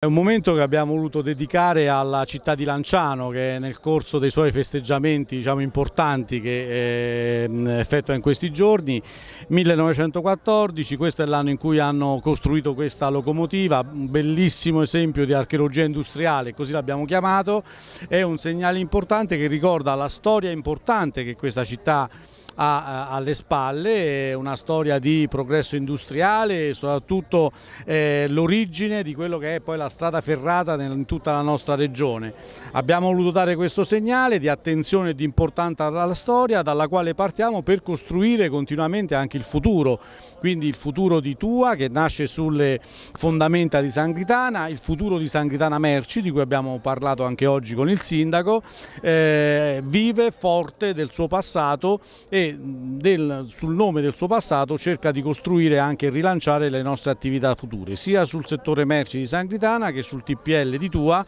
È un momento che abbiamo voluto dedicare alla città di Lanciano che nel corso dei suoi festeggiamenti diciamo, importanti che eh, effettua in questi giorni, 1914, questo è l'anno in cui hanno costruito questa locomotiva, un bellissimo esempio di archeologia industriale, così l'abbiamo chiamato, è un segnale importante che ricorda la storia importante che questa città ha ha alle spalle una storia di progresso industriale e soprattutto eh, l'origine di quello che è poi la strada ferrata in tutta la nostra regione. Abbiamo voluto dare questo segnale di attenzione e di importanza alla storia dalla quale partiamo per costruire continuamente anche il futuro, quindi il futuro di Tua che nasce sulle fondamenta di Sangritana, il futuro di Sangritana Merci di cui abbiamo parlato anche oggi con il sindaco, eh, vive forte del suo passato e del, sul nome del suo passato cerca di costruire anche e rilanciare le nostre attività future, sia sul settore merci di Sangritana che sul TPL di Tua,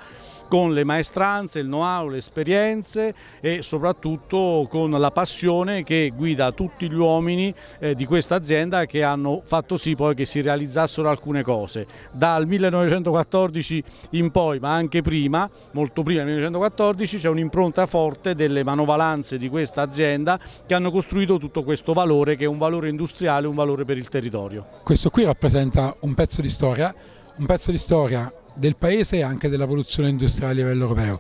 con le maestranze, il know-how, le esperienze e soprattutto con la passione che guida tutti gli uomini eh, di questa azienda che hanno fatto sì poi che si realizzassero alcune cose. Dal 1914 in poi, ma anche prima, molto prima del 1914, c'è un'impronta forte delle manovalanze di questa azienda che hanno costruito costruito tutto questo valore che è un valore industriale, un valore per il territorio. Questo qui rappresenta un pezzo di storia, un pezzo di storia del paese e anche dell'evoluzione industriale a livello europeo.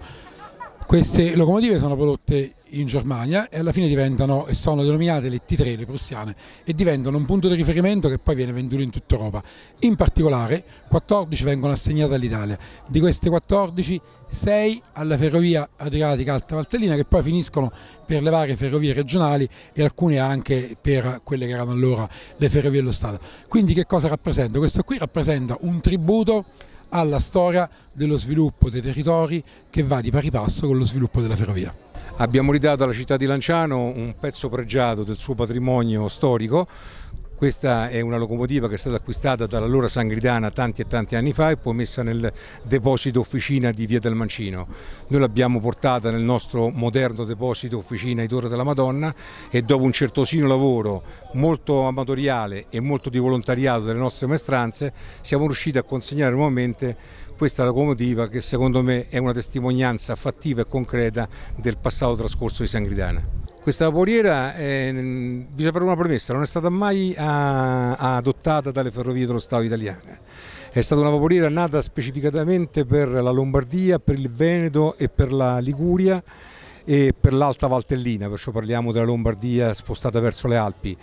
Queste locomotive sono prodotte in Germania e alla fine diventano e sono denominate le T3, le prussiane, e diventano un punto di riferimento che poi viene venduto in tutta Europa. In particolare 14 vengono assegnate all'Italia, di queste 14 6 alla ferrovia Adriatica Alta Valtellina che poi finiscono per le varie ferrovie regionali e alcune anche per quelle che erano allora le ferrovie dello Stato. Quindi che cosa rappresenta? Questo qui rappresenta un tributo alla storia dello sviluppo dei territori che va di pari passo con lo sviluppo della ferrovia. Abbiamo ridato alla città di Lanciano un pezzo pregiato del suo patrimonio storico questa è una locomotiva che è stata acquistata dall'allora Sangridana tanti e tanti anni fa e poi messa nel deposito officina di Via del Mancino. Noi l'abbiamo portata nel nostro moderno deposito officina di Torre della Madonna e dopo un certosino lavoro molto amatoriale e molto di volontariato delle nostre maestranze siamo riusciti a consegnare nuovamente questa locomotiva che secondo me è una testimonianza fattiva e concreta del passato trascorso di Sangridana. Questa vaporiera, eh, bisogna mm, fare una premessa, non è stata mai a, a adottata dalle ferrovie dello Stato italiane. È stata una vaporiera nata specificatamente per la Lombardia, per il Veneto e per la Liguria e per l'Alta Valtellina, perciò parliamo della Lombardia spostata verso le Alpi.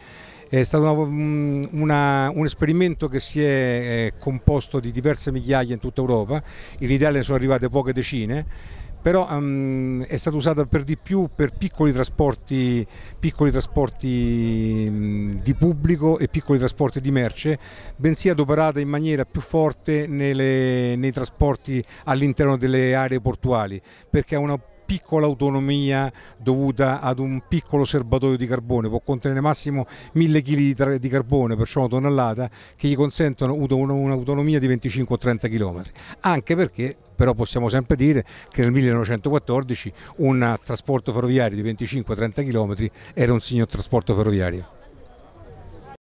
È stato una, mm, una, un esperimento che si è composto di diverse migliaia in tutta Europa, in Italia ne sono arrivate poche decine però um, è stata usata per di più per piccoli trasporti, piccoli trasporti um, di pubblico e piccoli trasporti di merce, bensì adoperata in maniera più forte nelle, nei trasporti all'interno delle aree portuali, perché ha una piccola autonomia dovuta ad un piccolo serbatoio di carbone, può contenere massimo 1000 kg di carbone, perciò una tonnellata, che gli consentono un'autonomia di 25-30 km, anche perché però possiamo sempre dire che nel 1914 un trasporto ferroviario di 25-30 km era un signor trasporto ferroviario.